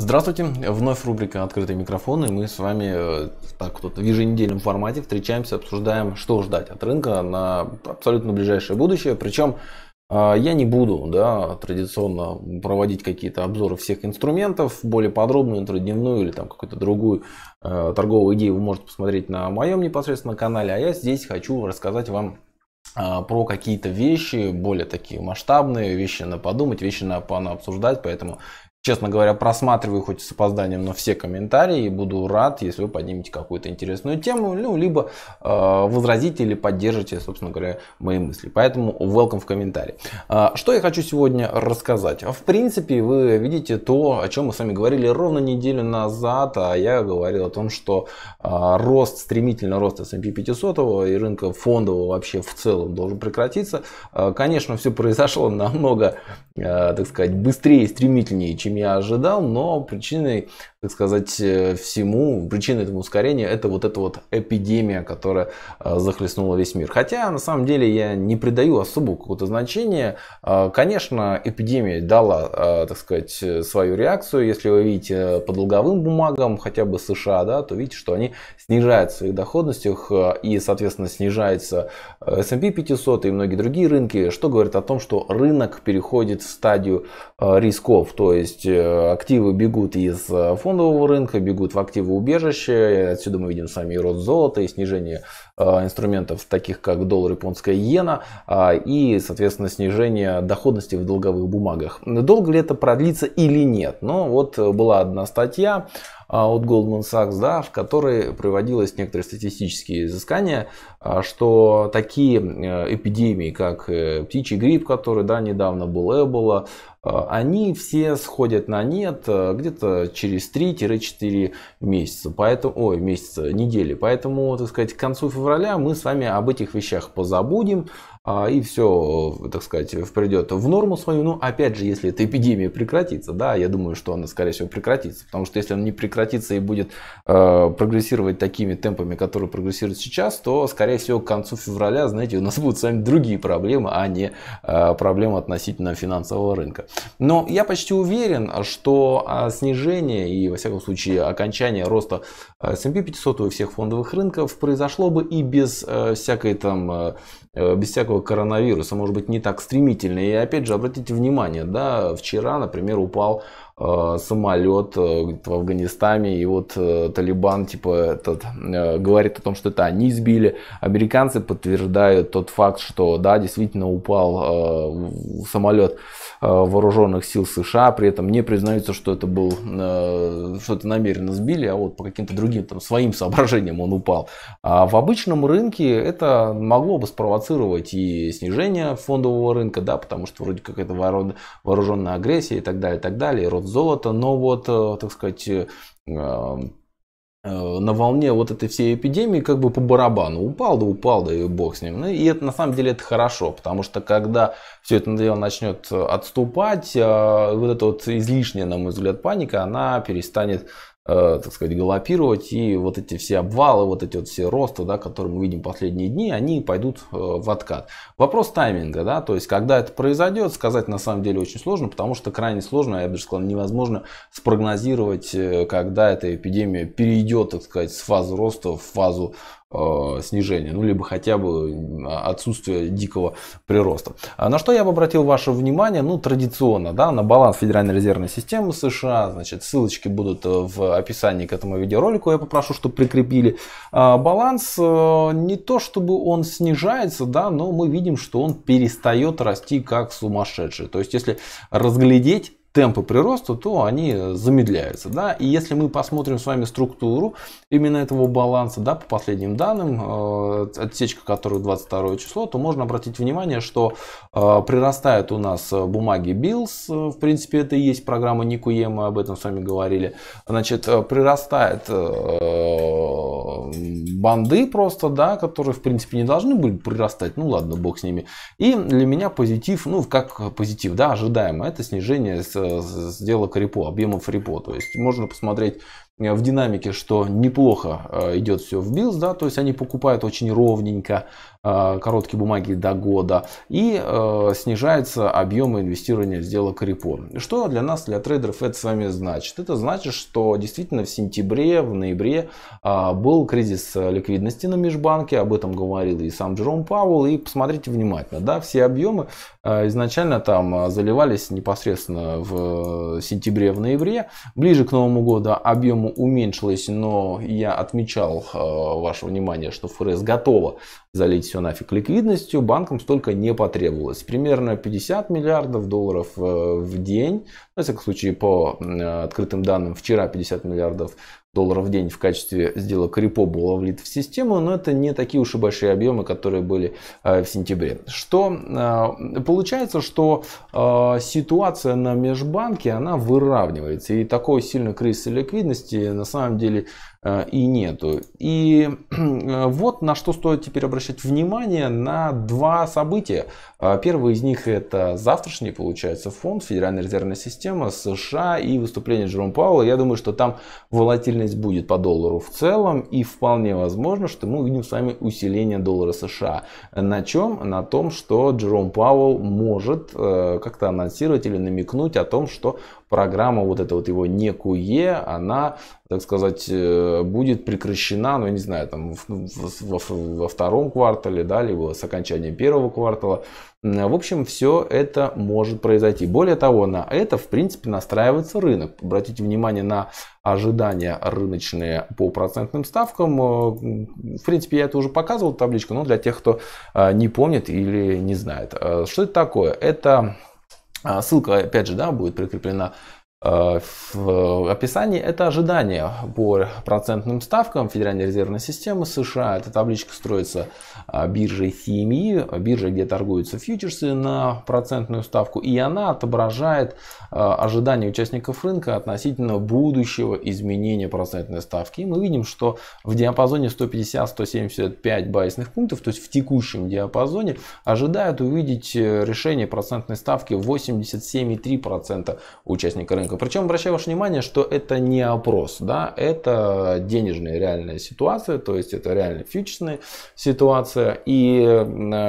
Здравствуйте, вновь рубрика «Открытый микрофон», и мы с вами э, так вот в еженедельном формате встречаемся, обсуждаем, что ждать от рынка на абсолютно ближайшее будущее. Причем э, я не буду да, традиционно проводить какие-то обзоры всех инструментов, более подробную интродневную или там какую-то другую э, торговую идею вы можете посмотреть на моем непосредственно канале, а я здесь хочу рассказать вам про какие-то вещи, более такие масштабные, вещи на подумать, вещи на по-на обсуждать, поэтому Честно говоря, просматриваю хоть с опозданием, но все комментарии и буду рад, если вы поднимете какую-то интересную тему, ну, либо э, возразите или поддержите, собственно говоря, мои мысли. Поэтому welcome в комментарии. Э, что я хочу сегодня рассказать? В принципе, вы видите то, о чем мы с вами говорили ровно неделю назад, а я говорил о том, что э, рост, стремительный рост S&P 500 и рынка фондового вообще в целом должен прекратиться. Э, конечно, все произошло намного Э, так сказать, быстрее и стремительнее, чем я ожидал, но причиной так сказать, э, всему. причиной этому ускорения это вот эта вот эпидемия, которая э, захлестнула весь мир. Хотя, на самом деле, я не придаю особо какого-то значения. Э, конечно, эпидемия дала, так сказать, свою реакцию. Если вы видите по долговым бумагам, хотя бы США, да, то видите, что они снижают в своих доходностях и, соответственно, снижается S&P 500 и многие другие рынки, что говорит о том, что рынок переходит в стадию рисков, то есть активы бегут из фондов, фондового рынка, бегут в активы убежища. Отсюда мы видим с вами и рост золота, и снижение э, инструментов, таких как доллар, японская иена, а, и, соответственно, снижение доходности в долговых бумагах. Долго ли это продлится или нет? Но ну, вот э, была одна статья, э, от Goldman Sachs, да, в которой проводилось некоторые статистические изыскания, что такие эпидемии, как птичий грипп, который да, недавно был, Эбола, Э, они все сходят на нет э, где-то через 3-4 месяца, поэтому, ой, месяца, недели. Поэтому, так сказать, к концу февраля мы с вами об этих вещах позабудем, а, и все, так сказать, придет в норму свою. Но ну, опять же, если эта эпидемия прекратится, да, я думаю, что она, скорее всего, прекратится, потому что если она не прекратится и будет э, прогрессировать такими темпами, которые прогрессируют сейчас, то, скорее всего, к концу февраля, знаете, у нас будут с вами другие проблемы, а не э, проблемы относительно финансового рынка. Но я почти уверен, что а, снижение и, во всяком случае, окончание роста э, S&P 500 у всех фондовых рынков произошло бы и без э, всякой там э, Э, без всякого коронавируса, может быть, не так стремительно. И опять же, обратите внимание, да, вчера, например, упал э, самолет э, в Афганистане, и вот Талибан, типа, этот, говорит о том, что это они сбили. Американцы подтверждают тот факт, что, да, действительно упал самолет Э, вооруженных сил США, при этом не признаются, что это был, э, что это намеренно сбили, а вот по каким-то другим там своим соображениям он упал. А в обычном рынке это могло бы спровоцировать и снижение фондового рынка, да, потому что вроде как это вооруженная агрессия и так далее, и так далее, и рост золота, но вот, э, так сказать, Э, на волне вот этой всей эпидемии как бы по барабану. Упал, да упал, да и бог с ним. Ну, и это на самом деле это хорошо, потому что когда все это дело начнет отступать, э, вот эта вот излишняя, на мой взгляд, паника, она перестанет Э, так сказать, галопировать, и вот эти все обвалы, вот эти вот все росты, да, которые мы видим последние дни, они пойдут э, в откат. Вопрос тайминга, да, то есть, когда это произойдет, сказать на самом деле очень сложно, потому что крайне сложно, а я бы даже сказал, невозможно спрогнозировать, э, когда эта эпидемия перейдет, так сказать, с фазы роста в фазу Э, снижения, ну либо хотя бы отсутствие дикого прироста. А на что я бы обратил ваше внимание, ну традиционно, да, на баланс Федеральной резервной системы США, значит, ссылочки будут э, в описании к этому видеоролику, я попрошу, чтобы прикрепили. Э, баланс не то, чтобы он снижается, да, но мы видим, что он перестает расти как сумасшедший. То есть, если разглядеть темпы прироста, то они замедляются. Да? И если мы посмотрим с вами структуру именно этого баланса, да, по последним данным, э, отсечка которых 22 число, то можно обратить внимание, что э, прирастают у нас бумаги bills. Э, в принципе, это и есть программа Никуе, мы об этом с вами говорили. Значит, прирастает банды просто, да, которые, в принципе, не должны были прирастать, ну ладно, бог с ними. И для меня позитив, ну как позитив, да, ожидаемо, это снижение с Э, сделок репо, объемов репо. То есть можно посмотреть Э, в динамике, что неплохо э, идет все в Билз, да, то есть они покупают очень ровненько э, короткие бумаги до года и снижается объем инвестирования в сделок репо. Что для нас, для трейдеров это с вами значит? Это значит, что действительно в сентябре, в ноябре был кризис ликвидности на межбанке, об этом говорил и сам Джером Пауэлл, и посмотрите внимательно, да, все объемы изначально там заливались непосредственно в сентябре, в ноябре, ближе к Новому году объемы поэтому уменьшилось, но я отмечал э, ваше внимание, что ФРС готова залить все нафиг ликвидностью, банкам столько не потребовалось. Примерно 50 миллиардов долларов э, в день, ну, в всяком случае по э, открытым данным вчера 50 миллиардов долларов в день в качестве сделок репо было влито в систему, но это не такие уж и большие объемы, которые были э, в сентябре. Что э, получается, что э, ситуация на межбанке, она выравнивается. И такой сильный кризис ликвидности на самом деле Э, и нету. И э, вот на что стоит теперь обращать внимание, на два события. Э, первое из них это завтрашний, получается, фонд Федеральной резервной системы США и выступление Джерома Пауэлла. Я думаю, что там волатильность будет по доллару в целом и вполне возможно, что мы увидим с вами усиление доллара США. На чем? На том, что Джером Пауэлл может как-то анонсировать или намекнуть о том, что программа, вот это вот его некуе, она, так сказать, э, будет прекращена, ну, я не знаю, там, во втором квартале, да, либо с окончанием первого квартала. В общем, все это может произойти. Более того, на это, в принципе, настраивается рынок. Обратите внимание на ожидания рыночные по процентным ставкам. Э, в принципе, я это уже показывал, табличку, но для тех, кто э, не помнит или не знает. Что это такое? Это а ссылка, опять же, да, будет прикреплена Э, в описании это ожидание по процентным ставкам Федеральной резервной системы США. Эта табличка строится э, биржей CME, биржа, где торгуются фьючерсы на процентную ставку, и она отображает э, ожидания участников рынка относительно будущего изменения процентной ставки. И мы видим, что в диапазоне 150-175 байсных пунктов, то есть в текущем диапазоне, ожидают увидеть решение процентной ставки 87,3% участника рынка рынка. Причем обращаю ваше внимание, что это не опрос, да, это денежная реальная ситуация, то есть это реально фьючерсная ситуация. И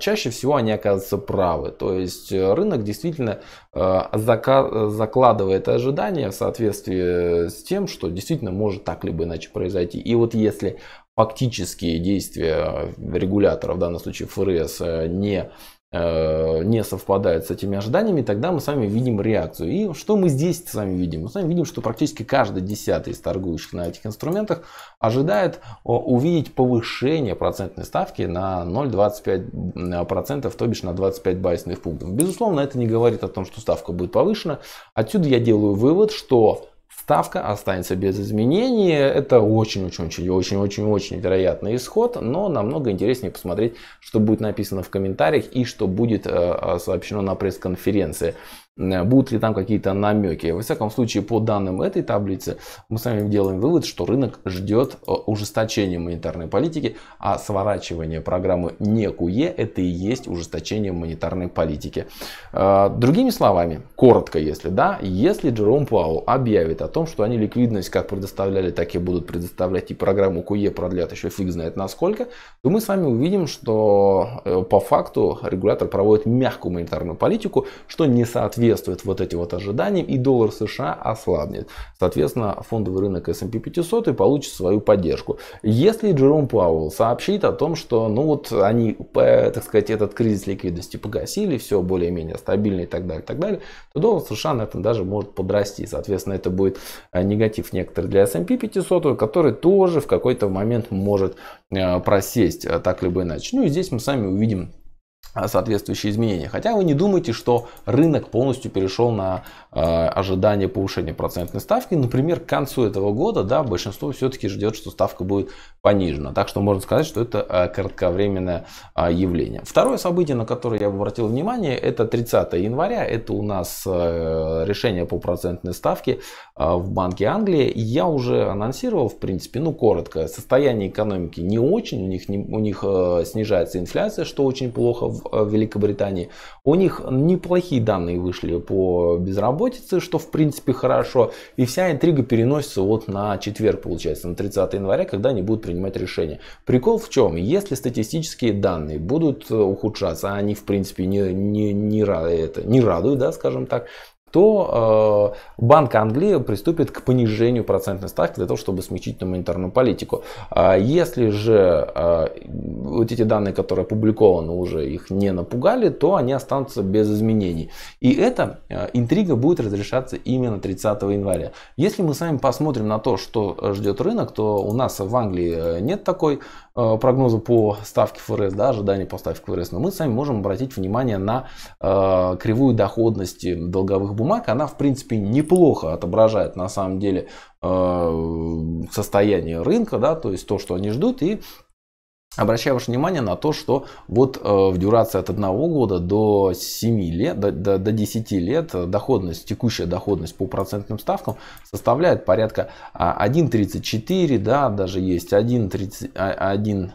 чаще всего они оказываются правы. То есть э, рынок действительно э, закладывает ожидания в соответствии с тем, что действительно может так либо иначе произойти. И вот если фактические действия регулятора, в данном случае ФРС, э, не Э, не совпадают с этими ожиданиями, тогда мы с вами видим реакцию. И что мы здесь с вами видим? Мы с вами видим, что практически каждый десятый из торгующих на этих инструментах ожидает увидеть повышение процентной ставки на 0,25%, то бишь на 25 байсных пунктов. Безусловно, это не говорит о том, что ставка будет повышена. Отсюда я делаю вывод, что ставка останется без изменений. Это очень-очень-очень-очень-очень-очень вероятный исход, но намного интереснее посмотреть, что будет написано в комментариях и что будет э, э, сообщено на пресс-конференции. Э, будут ли там какие-то намеки. Во всяком случае, по данным этой таблицы, мы с вами делаем вывод, что рынок ждет э, ужесточения монетарной политики, а сворачивание программы НЕКУЕ – это и есть ужесточение монетарной политики. Э, другими словами, коротко если, да, если Джером Пауэлл объявит о том, что они ликвидность как предоставляли, так и будут предоставлять, и программу КУЕ продлят еще фиг знает насколько, то мы с вами увидим, что по факту регулятор проводит мягкую монетарную политику, что не соответствует соответствует вот эти вот ожиданиям, и доллар США ослабнет. Соответственно, фондовый рынок S&P 500 и получит свою поддержку. Если Джером Пауэлл сообщит о том, что ну вот они, э, так сказать, этот кризис ликвидности погасили, все более-менее стабильно и так далее, и так далее, то доллар США на этом даже может подрасти. Соответственно, это будет э, негатив некоторый для S&P 500, который тоже в какой-то момент может э, просесть так либо иначе. Ну и здесь мы сами увидим а, соответствующие изменения. Хотя вы не думайте, что рынок полностью перешел на э, ожидание повышения процентной ставки. Например, к концу этого года да, большинство все-таки ждет, что ставка будет понижена. Так что можно сказать, что это э, кратковременное э, явление. Второе событие, на которое я обратил внимание, это 30 января. Это у нас э, решение по процентной ставке э, в Банке Англии. Я уже анонсировал, в принципе, ну коротко, состояние экономики не очень, у них, не, у них э, снижается инфляция, что очень плохо в э, Великобритании. У них неплохие данные вышли по безработице, что в принципе хорошо. И вся интрига переносится вот на четверг, получается, на 30 января, когда они будут принимать решение. Прикол в чем? Если статистические данные будут э, ухудшаться, а они в принципе не, не, не, это, не радуют, да, скажем так, то э, Банк Англии приступит к понижению процентной ставки для того, чтобы смягчить монетарную политику. А если же э, вот эти данные, которые опубликованы, уже их не напугали, то они останутся без изменений. И эта э, интрига будет разрешаться именно 30 января. Если мы с вами посмотрим на то, что ждет рынок, то у нас в Англии э, нет такой Э, прогноза по ставке ФРС, да, ожидания по ставке ФРС, но мы с вами можем обратить внимание на э, кривую доходности долговых бумаг. Она, в принципе, неплохо отображает на самом деле э, состояние рынка, да, то есть то, что они ждут, и Обращаю ваше внимание на то, что вот э, в дюрации от 1 года до 7 лет, до, до, до 10 лет э, доходность, текущая доходность по процентным ставкам составляет порядка 1,34, а, да, даже есть 1,30, 1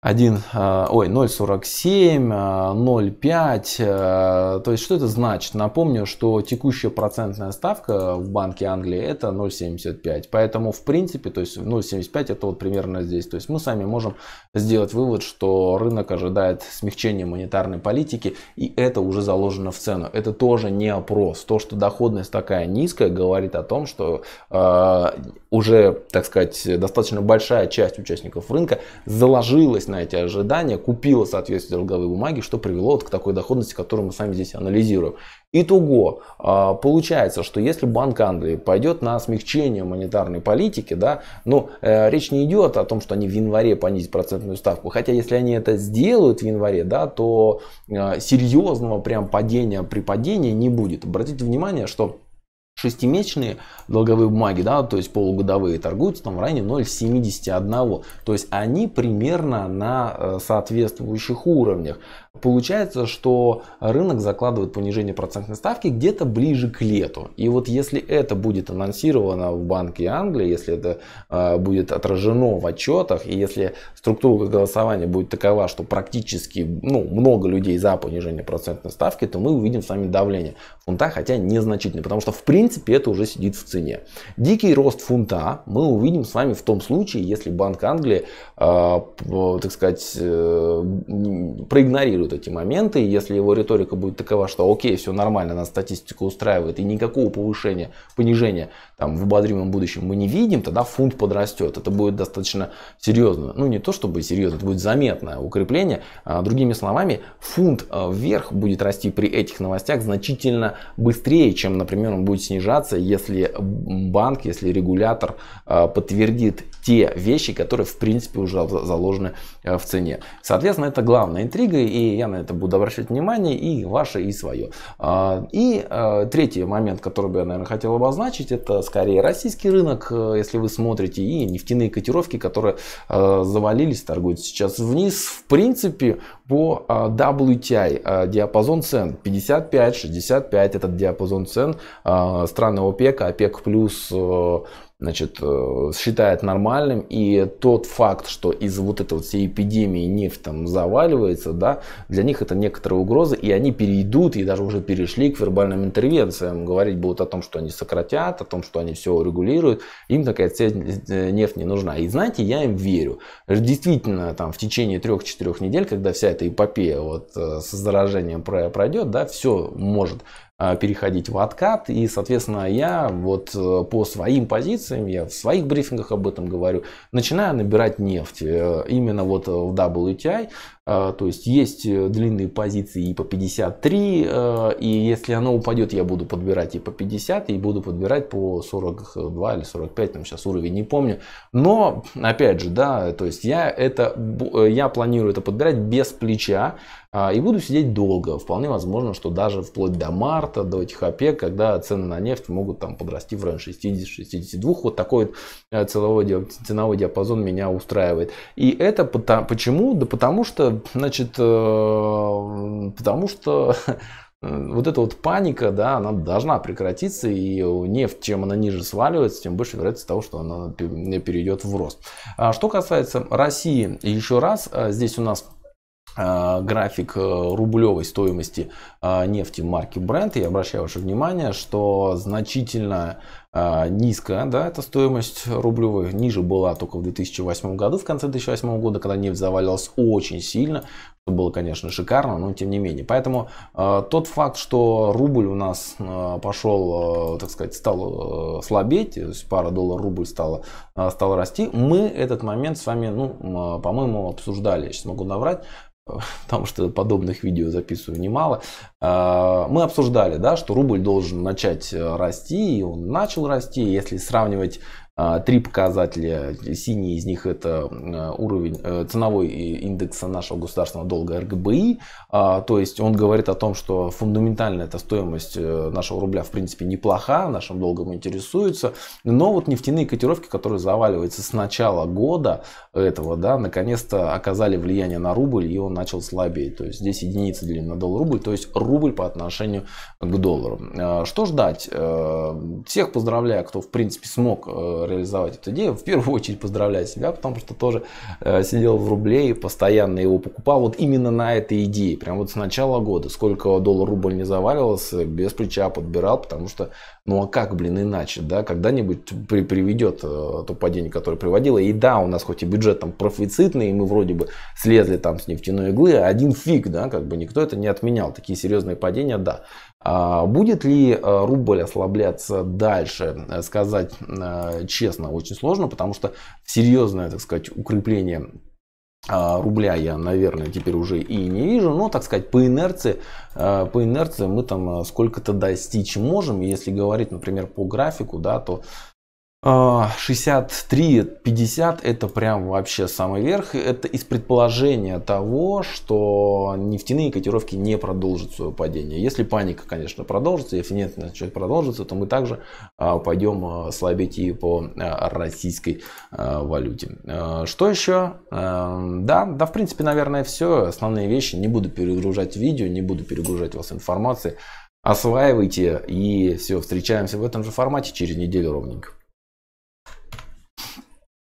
1, а, ой, 0,47, 0,5. А, а, то есть, что это значит? Напомню, что текущая процентная ставка в Банке Англии это 0,75. Поэтому, в принципе, то есть 0,75 это вот примерно здесь. То есть, мы сами можем сделать вывод, что рынок ожидает смягчения монетарной политики, и это уже заложено в цену. Это тоже не опрос. То, что доходность такая низкая, говорит о том, что э, уже, так сказать, достаточно большая часть участников рынка заложилась на эти ожидания, купила соответствующие долговые бумаги, что привело вот к такой доходности, которую мы сами здесь анализируем. Итого, а, получается, что если Банк Англии пойдет на смягчение монетарной политики, да, ну, речь не идет о том, что они в январе понизят процентную ставку, хотя если они это сделают в январе, да, то э, серьезного прям падения при падении не будет. Обратите внимание, что шестимесячные долговые бумаги, да, то есть полугодовые, торгуются там в районе 0,71. То есть они примерно на э, соответствующих уровнях. Получается, что рынок закладывает понижение процентной ставки где-то ближе к лету. И вот если это будет анонсировано в Банке Англии, если это э, будет отражено в отчетах, и если структура голосования будет такова, что практически ну, много людей за понижение процентной ставки, то мы увидим с вами давление фунта, хотя незначительное, потому что в принципе это уже сидит в цене. Дикий рост фунта мы увидим с вами в том случае, если Банк Англии, э, так сказать, э, проигнорирует учитывают эти моменты, и если его риторика будет такова, что окей, все нормально, нас статистика устраивает, и никакого повышения, понижения там, в ободримом будущем мы не видим, тогда фунт подрастет. Это будет достаточно серьезно. Ну, не то чтобы серьезно, это будет заметное укрепление. А, другими словами, фунт а, вверх будет расти при этих новостях значительно быстрее, чем, например, он будет снижаться, если банк, если регулятор а, подтвердит те вещи, которые в принципе уже заложены э, в цене. Соответственно, это главная интрига, и я на это буду обращать внимание, и ваше, и свое. А, и э, третий момент, который бы я, наверное, хотел обозначить, это скорее российский рынок, э, если вы смотрите, и нефтяные котировки, которые завалились, торгуют сейчас вниз. В принципе, по WTI диапазон цен 55-65, этот диапазон цен страны ОПЕК ОПЕК+, плюс значит, э, считает нормальным. И тот факт, что из-за вот этой вот всей эпидемии нефть там заваливается, да, для них это некоторая угроза, и они перейдут, и даже уже перешли к вербальным интервенциям. Говорить будут о том, что они сократят, о том, что они все регулируют. Им такая э, нефть не нужна. И знаете, я им верю. Действительно, там в течение трех-четырех недель, когда вся эта эпопея вот э, со заражением пройдет, да, все может а, переходить в откат. И, соответственно, я вот э, по своим позициям, я в своих брифингах об этом говорю, начинаю набирать нефть э, именно вот э, в WTI. А, то есть есть длинные позиции и по 53, и если оно упадет, я буду подбирать и по 50, и буду подбирать по 42 или 45, там сейчас уровень не помню. Но, опять же, да, то есть я, это, я планирую это подбирать без плеча, а, и буду сидеть долго. Вполне возможно, что даже вплоть до марта, до этих ОПЕК, когда цены на нефть могут там подрасти в район 60-62. Вот такой вот э, целовой, ценовой диапазон меня устраивает. И это потому, почему? Да потому что, значит, э, потому что э, вот эта вот паника, да, она должна прекратиться, и нефть, чем она ниже сваливается, тем больше вероятность того, что она перейдет в рост. А что касается России, еще раз, здесь у нас Э, график э, рублевой стоимости э, нефти марки Brent, я обращаю ваше внимание, что значительно низкая, да, эта стоимость рублевой, ниже была только в 2008 году, в конце 2008 года, когда нефть завалилась очень сильно, что было, конечно, шикарно, но тем не менее. Поэтому тот факт, что рубль у нас пошел, так сказать, стал слабеть, то есть пара долларов рубль стала, стала расти, мы этот момент с вами, ну, по-моему, обсуждали, я сейчас могу наврать, потому что подобных видео записываю немало, а, мы обсуждали, да, что рубль должен начать э, расти, и он начал расти. Если сравнивать а, три показателя. Синий из них это э, уровень, э, ценовой индекса нашего государственного долга РГБИ. А, то есть он говорит о том, что фундаментально эта стоимость э, нашего рубля в принципе неплоха, нашим долгом интересуется. Но вот нефтяные котировки, которые заваливаются с начала года этого, да, наконец-то оказали влияние на рубль и он начал слабеть. То есть здесь единицы делим доллар рубль, то есть рубль по отношению к доллару. Что ждать? Всех поздравляю, кто в принципе смог реализовать эту идею. В первую очередь поздравляю себя, потому что тоже э, сидел в рубле и постоянно его покупал вот именно на этой идее. Прям вот с начала года, сколько доллар-рубль не заваривался, без плеча подбирал, потому что, ну а как, блин, иначе, да, когда-нибудь при, приведет э, то падение, которое приводило. И да, у нас хоть и бюджет там профицитный, и мы вроде бы слезли там с нефтяной иглы, а один фиг, да, как бы никто это не отменял. Такие серьезные падения, да. А будет ли э, рубль ослабляться дальше, э, сказать э, честно, очень сложно, потому что серьезное, так сказать, укрепление а, рубля я, наверное, теперь уже и не вижу, но, так сказать, по инерции, по инерции мы там сколько-то достичь можем. Если говорить, например, по графику, да, то 63-50 а, это прям вообще самый верх. Это из предположения того, что нефтяные котировки не продолжат свое падение. Если паника, конечно, продолжится, если нет, значит продолжится, то мы также а, пойдем а, слабеть и по российской валюте. Что еще? Да, да, в принципе, наверное, все. Основные вещи. Не буду перегружать видео, не буду перегружать вас информацией. Осваивайте и все, встречаемся в этом же формате через неделю ровненько.